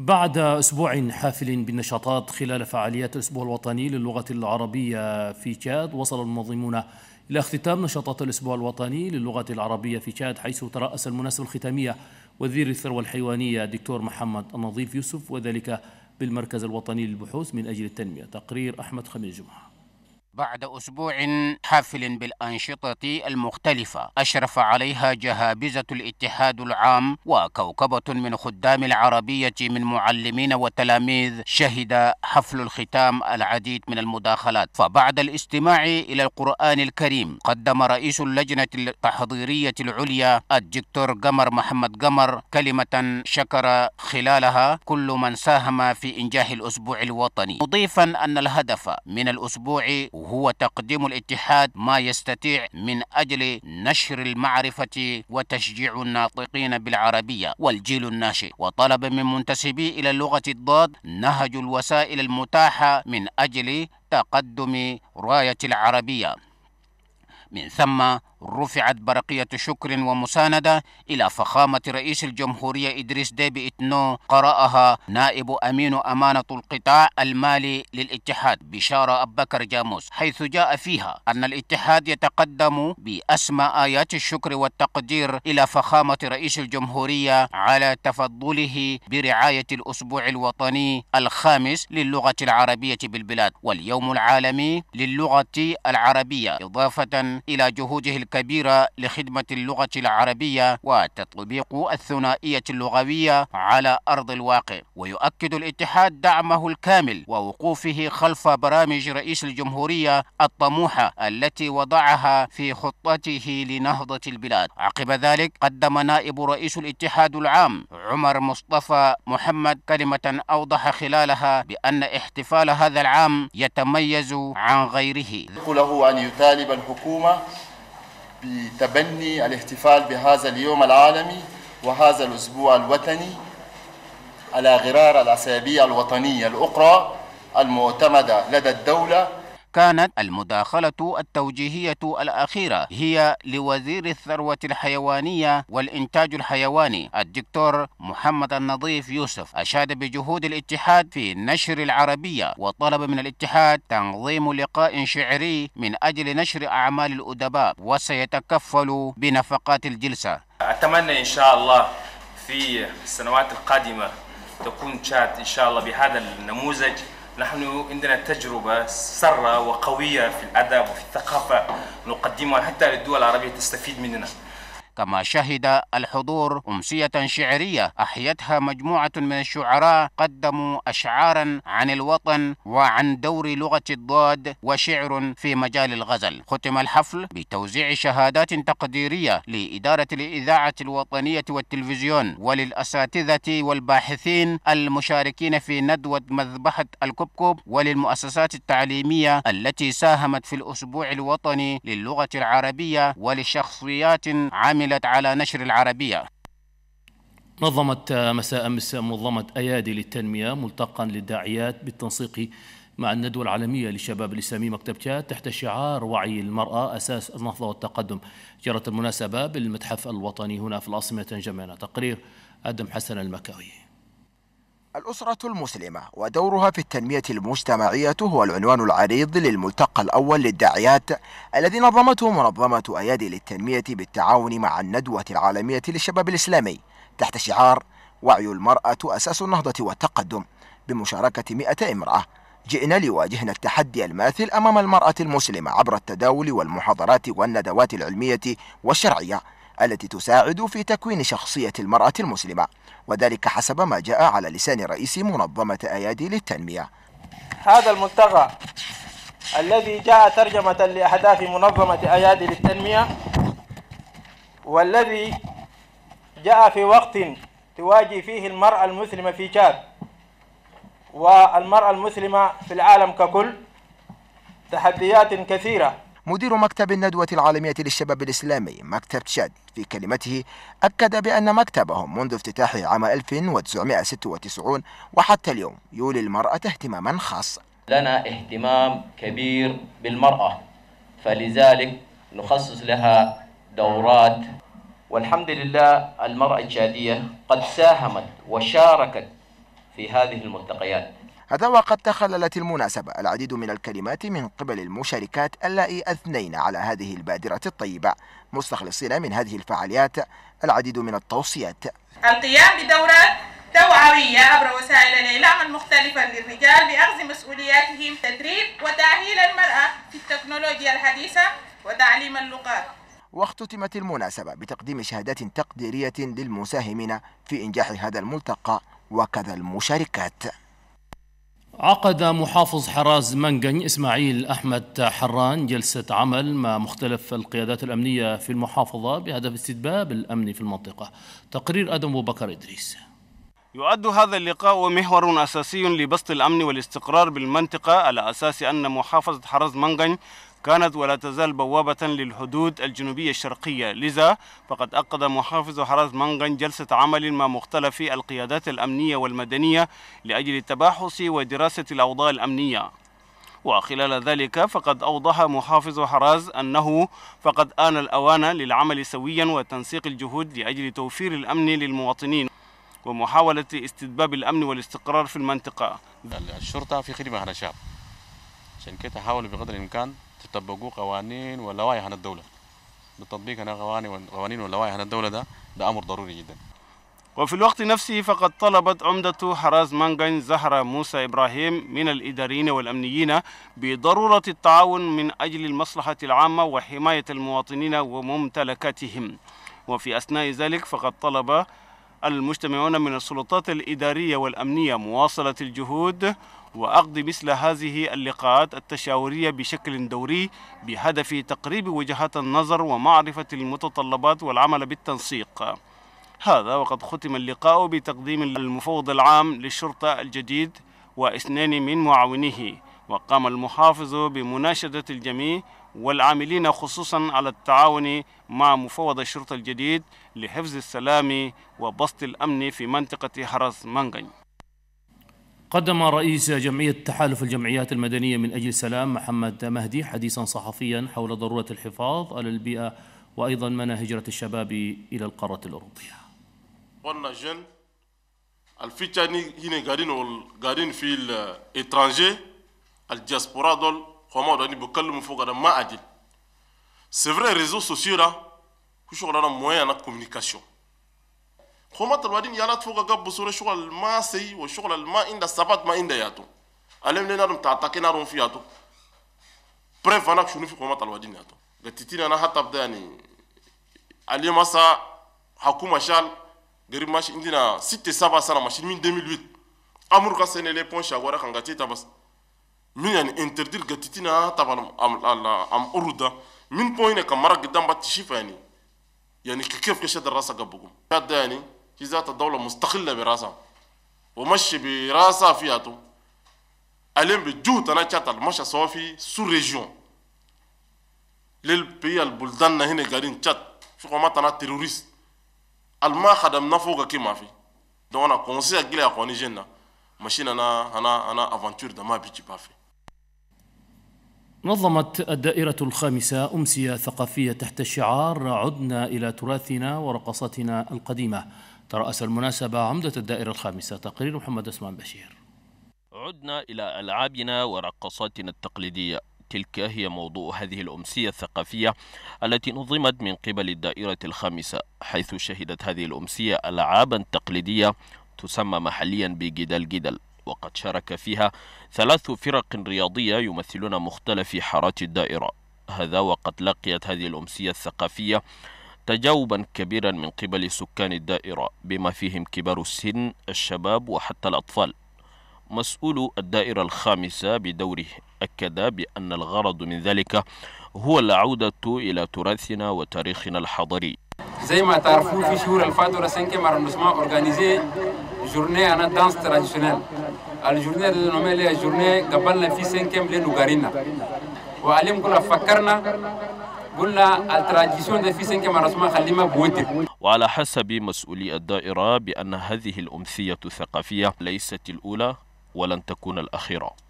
بعد أسبوع حافل بالنشاطات خلال فعاليات الأسبوع الوطني للغة العربية في تشاد وصل المنظمون إلى اختتام نشاطات الأسبوع الوطني للغة العربية في تشاد حيث ترأس المناسبة الختامية وزير الثروة الحيوانية الدكتور محمد النظيف يوسف وذلك بالمركز الوطني للبحوث من أجل التنمية تقرير أحمد خميس جمعه بعد أسبوع حافل بالأنشطة المختلفة أشرف عليها جهابزة الاتحاد العام وكوكبة من خدام العربية من معلمين وتلاميذ شهد حفل الختام العديد من المداخلات فبعد الاستماع إلى القرآن الكريم قدم رئيس اللجنة التحضيرية العليا الدكتور قمر محمد قمر كلمة شكر خلالها كل من ساهم في إنجاح الأسبوع الوطني مضيفا أن الهدف من الأسبوع وهو تقديم الاتحاد ما يستطيع من أجل نشر المعرفة وتشجيع الناطقين بالعربية والجيل الناشئ وطلب من منتسبي إلى اللغة الضاد نهج الوسائل المتاحة من أجل تقدم راية العربية من ثم رفعت برقية شكر ومساندة إلى فخامة رئيس الجمهورية إدريس ديبي إتنو قرأها نائب أمين أمانة القطاع المالي للاتحاد بشارة أبكر جاموس حيث جاء فيها أن الاتحاد يتقدم بأسمى آيات الشكر والتقدير إلى فخامة رئيس الجمهورية على تفضله برعاية الأسبوع الوطني الخامس للغة العربية بالبلاد واليوم العالمي للغة العربية إضافة إلى جهوده كبيرة لخدمة اللغة العربية وتطبيق الثنائية اللغوية على أرض الواقع ويؤكد الاتحاد دعمه الكامل ووقوفه خلف برامج رئيس الجمهورية الطموحة التي وضعها في خطته لنهضة البلاد عقب ذلك قدم نائب رئيس الاتحاد العام عمر مصطفى محمد كلمة أوضح خلالها بأن احتفال هذا العام يتميز عن غيره له أن يطالب الحكومة بتبني الاحتفال بهذا اليوم العالمي وهذا الأسبوع الوطني على غرار الأسابيع الوطنية الأخرى المعتمدة لدى الدولة كانت المداخلة التوجيهية الأخيرة هي لوزير الثروة الحيوانية والإنتاج الحيواني الدكتور محمد النظيف يوسف أشاد بجهود الاتحاد في نشر العربية وطلب من الاتحاد تنظيم لقاء شعري من أجل نشر أعمال الأدباء وسيتكفل بنفقات الجلسة أتمنى إن شاء الله في السنوات القادمة تكون شات إن شاء الله بهذا النموذج نحن عندنا تجربة سارة وقوية في الأدب وفي الثقافة نقدمها حتى للدول العربية تستفيد مننا كما شهد الحضور أمسية شعرية أحيتها مجموعة من الشعراء قدموا أشعارا عن الوطن وعن دور لغة الضاد وشعر في مجال الغزل ختم الحفل بتوزيع شهادات تقديرية لإدارة الإذاعة الوطنية والتلفزيون وللأساتذة والباحثين المشاركين في ندوة مذبحة الكبكب وللمؤسسات التعليمية التي ساهمت في الأسبوع الوطني للغة العربية ولشخصيات عمل عملت على نشر العربية نظمت آه، مساء أمس منظمة أيادي للتنمية ملتقا للداعيات بالتنسيق مع الندوة العالمية للشباب الإسلامي مكتب تشاد تحت شعار وعي المرأة أساس النهضة والتقدم جرت المناسبة بالمتحف الوطني هنا في العاصمة تنجمينا تقرير أدم حسن المكاوي الأسرة المسلمة ودورها في التنمية المجتمعية هو العنوان العريض للملتقى الأول للداعيات الذي نظمته منظمة أيادي للتنمية بالتعاون مع الندوة العالمية للشباب الإسلامي تحت شعار وعي المرأة أساس النهضة والتقدم بمشاركة 100 امرأة جئنا لواجهنا التحدي الماثل أمام المرأة المسلمة عبر التداول والمحاضرات والندوات العلمية والشرعية التي تساعد في تكوين شخصية المرأة المسلمة وذلك حسب ما جاء على لسان رئيس منظمة أيادي للتنمية هذا الملتقى الذي جاء ترجمة لأهداف منظمة أيادي للتنمية والذي جاء في وقت تواجه فيه المرأة المسلمة في شاد والمرأة المسلمة في العالم ككل تحديات كثيرة مدير مكتب الندوة العالمية للشباب الإسلامي مكتب تشاد في كلمته أكد بأن مكتبهم منذ افتتاحه عام 1996 وحتى اليوم يولي المرأة اهتماما خاصا لنا اهتمام كبير بالمرأة فلذلك نخصص لها دورات والحمد لله المرأة التشادية قد ساهمت وشاركت في هذه الملتقيات هذا وقد تخللت المناسبة العديد من الكلمات من قبل المشاركات اللائي أثنين على هذه البادرة الطيبة مستخلصين من هذه الفعاليات العديد من التوصيات القيام بدورات توعوية عبر وسائل الإعلام المختلفة للرجال بأخذ مسؤولياتهم تدريب وتأهيل المرأة في التكنولوجيا الحديثة وتعليم اللغات واختتمت المناسبة بتقديم شهادات تقديرية للمساهمين في إنجاح هذا الملتقى وكذا المشاركات عقد محافظ حراز منجن إسماعيل أحمد حران جلسة عمل مع مختلف القيادات الأمنية في المحافظة بهدف استتباب الأمن في المنطقة تقرير أدم أبو بكر إدريس يؤد هذا اللقاء ومحور أساسي لبسط الأمن والاستقرار بالمنطقة على أساس أن محافظة حرز منغن كانت ولا تزال بوابة للحدود الجنوبية الشرقية لذا فقد أقد محافظ حرز منغن جلسة عمل مع مختلف القيادات الأمنية والمدنية لأجل التباحث ودراسة الأوضاع الأمنية وخلال ذلك فقد أوضح محافظ حراز أنه فقد آن الأوان للعمل سويا وتنسيق الجهود لأجل توفير الأمن للمواطنين ومحاولة استتباب الأمن والاستقرار في المنطقة الشرطة في خدمة على الشعب عشان كده حاولوا بقدر الإمكان تطبقوا قوانين ولوائح عن الدولة بالتطبيق هنا قوانين ولوائح عن الدولة ده ده أمر ضروري جدا وفي الوقت نفسه فقد طلبت عمدة حراز مانغان زهرة موسى إبراهيم من الإداريين والأمنيين بضرورة التعاون من أجل المصلحة العامة وحماية المواطنين وممتلكاتهم وفي أثناء ذلك فقد طلب المجتمعون من السلطات الإدارية والأمنية مواصلة الجهود وأقضي مثل هذه اللقاءات التشاورية بشكل دوري بهدف تقريب وجهات النظر ومعرفة المتطلبات والعمل بالتنسيق هذا وقد ختم اللقاء بتقديم المفوض العام للشرطة الجديد واثنين من معاونيه وقام المحافظ بمناشدة الجميع والعاملين خصوصا على التعاون مع مفوض الشرطة الجديد لحفظ السلام وبسط الأمن في منطقة حرس منغن قدم رئيس جمعية تحالف الجمعيات المدنية من أجل السلام محمد مهدي حديثا صحفيا حول ضرورة الحفاظ على البيئة وأيضا منى هجرة الشباب إلى القارة الأوروبية هنا قاعدين في الإترانجي الجاسبورا دول خوما دوني بكلم فوق ده ما أجل سي فري ريزو سوسيو ده هو شغل انا مويا انا كوميونيكاسيون خوما تلوادين يلا فوق قبل بصورة شغل ما سي وشغل الما عند السبات ما عند ياتو ألم نارم تعتقين نارم في ياتو بريف أنا شنو في خوما تلوادين ياتو قتتين أنا حتى بدأني يعني اليوم هسا حكومة شال قريب ماشي عندنا ستة سبعة سنة ماشي من 2008 أمور كاسين لي بونش أقوى رقم قتيتا بس min yani interdire ga titina taban am, am urda min poine ka marag damba tishifani يعني, يعني؟, يعني كيف كشد الرأس قبكم هذا يعني في ذات الدولة مستقلة براسها ومشي براسها فياتو ألين بجوت أنا شاتل مشى سوا في سو ريجيون للبي البلدان هنا قاعدين شات في قومات أنا تيروريست الما خدمنا فوق كيما في دون كونسي أجيلي أخواني جنة ماشينا أنا أنا أنا أفانتور ده ما بافي نظمت الدائرة الخامسة أمسية ثقافية تحت الشعار عدنا إلى تراثنا ورقصتنا القديمة ترأس المناسبة عمدة الدائرة الخامسة تقرير محمد اسمان بشير عدنا إلى ألعابنا ورقصاتنا التقليدية تلك هي موضوع هذه الأمسية الثقافية التي نظمت من قبل الدائرة الخامسة حيث شهدت هذه الأمسية ألعابا تقليدية تسمى محليا بجدل جدل وقد شارك فيها ثلاث فرق رياضية يمثلون مختلف حارات الدائرة هذا وقد لقيت هذه الأمسية الثقافية تجاوبا كبيرا من قبل سكان الدائرة بما فيهم كبار السن الشباب وحتى الأطفال مسؤول الدائرة الخامسة بدوره أكد بأن الغرض من ذلك هو العودة إلى تراثنا وتاريخنا الحضري زي ما تعرفوا في شهور الفاتورة سنكي مرنسما أورغانيزي journée en danse traditionnelle. À La journée de nommer les journées, Gaban la fille cinquième e Nougarina. Ou كنا فكرنا قلنا التراديسيون وعلى حسب مسؤولي الدائرة بأن هذه الأمثية الثقافية ليست الأولى ولن تكون الأخيرة